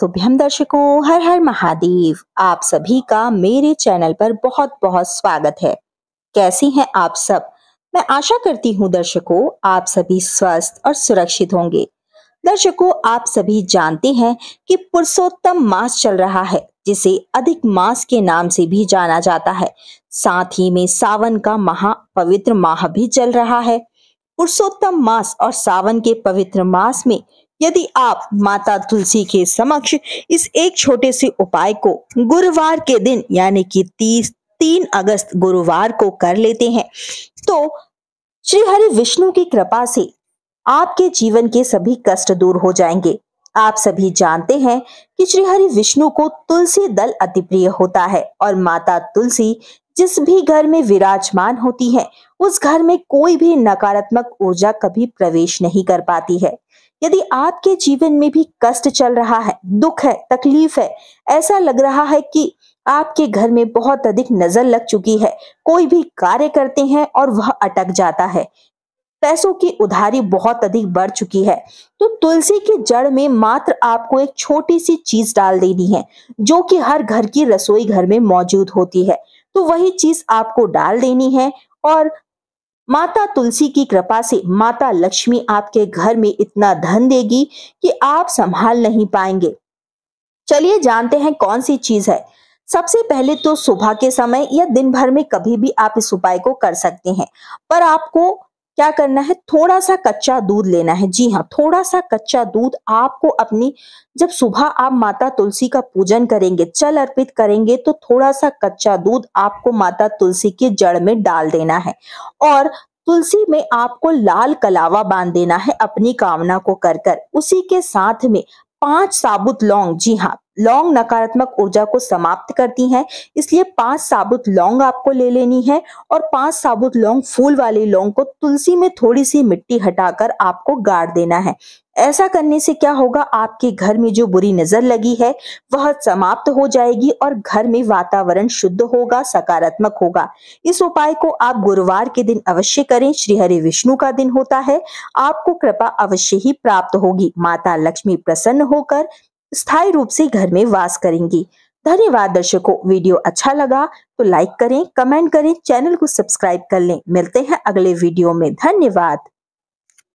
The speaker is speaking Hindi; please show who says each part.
Speaker 1: सुभ्यम तो दर्शकों हर हर महादेव आप सभी का मेरे चैनल पर बहुत बहुत स्वागत है कैसी हैं आप सब मैं आशा करती हूं दर्शकों आप सभी स्वस्थ और सुरक्षित होंगे दर्शकों आप सभी जानते हैं कि पुरुषोत्तम मास चल रहा है जिसे अधिक मास के नाम से भी जाना जाता है साथ ही में सावन का महा पवित्र माह भी चल रहा है पुरुषोत्तम मास और सावन के पवित्र मास में यदि आप माता तुलसी के समक्ष इस एक छोटे से उपाय को गुरुवार के दिन यानी कि तीस तीन अगस्त गुरुवार को कर लेते हैं तो श्री हरि विष्णु की कृपा से आपके जीवन के सभी कष्ट दूर हो जाएंगे आप सभी जानते हैं कि श्री हरि विष्णु को तुलसी दल अति प्रिय होता है और माता तुलसी जिस भी घर में विराजमान होती है उस घर में कोई भी नकारात्मक ऊर्जा कभी प्रवेश नहीं कर पाती है यदि आपके जीवन में भी कष्ट चल रहा है दुख है तकलीफ है ऐसा लग रहा है कि आपके घर में बहुत अधिक नजर लग चुकी है कोई भी कार्य करते हैं और वह अटक जाता है पैसों की उधारी बहुत अधिक बढ़ चुकी है तो तुलसी की जड़ में मात्र आपको एक छोटी सी चीज डाल देनी है जो कि हर घर की रसोई घर में मौजूद होती है तो वही चीज आपको डाल देनी है और माता तुलसी की कृपा से माता लक्ष्मी आपके घर में इतना धन देगी कि आप संभाल नहीं पाएंगे चलिए जानते हैं कौन सी चीज है सबसे पहले तो सुबह के समय या दिन भर में कभी भी आप इस उपाय को कर सकते हैं पर आपको क्या करना है थोड़ा सा कच्चा दूध लेना है जी हाँ थोड़ा सा कच्चा दूध आपको अपनी जब सुबह आप माता तुलसी का पूजन करेंगे चल अर्पित करेंगे तो थोड़ा सा कच्चा दूध आपको माता तुलसी की जड़ में डाल देना है और तुलसी में आपको लाल कलावा बांध देना है अपनी कामना को कर कर उसी के साथ में पांच साबुत लौंग जी हाँ लौंग नकारात्मक ऊर्जा को समाप्त करती हैं इसलिए पांच साबुत लौंग आपको ले लेनी है और पांच साबुत लौंग फूल वाले लौंग को तुलसी में थोड़ी सी मिट्टी हटाकर आपको गाड़ देना है ऐसा करने से क्या होगा आपके घर में जो बुरी नजर लगी है वह समाप्त हो जाएगी और घर में वातावरण शुद्ध होगा सकारात्मक होगा इस उपाय को आप गुरुवार के दिन अवश्य करें श्री हरि विष्णु का दिन होता है आपको कृपा अवश्य ही प्राप्त होगी माता लक्ष्मी प्रसन्न होकर स्थायी रूप से घर में वास करेंगी धन्यवाद दर्शकों वीडियो अच्छा लगा तो लाइक करें कमेंट करें चैनल को सब्सक्राइब कर लें मिलते हैं अगले वीडियो में धन्यवाद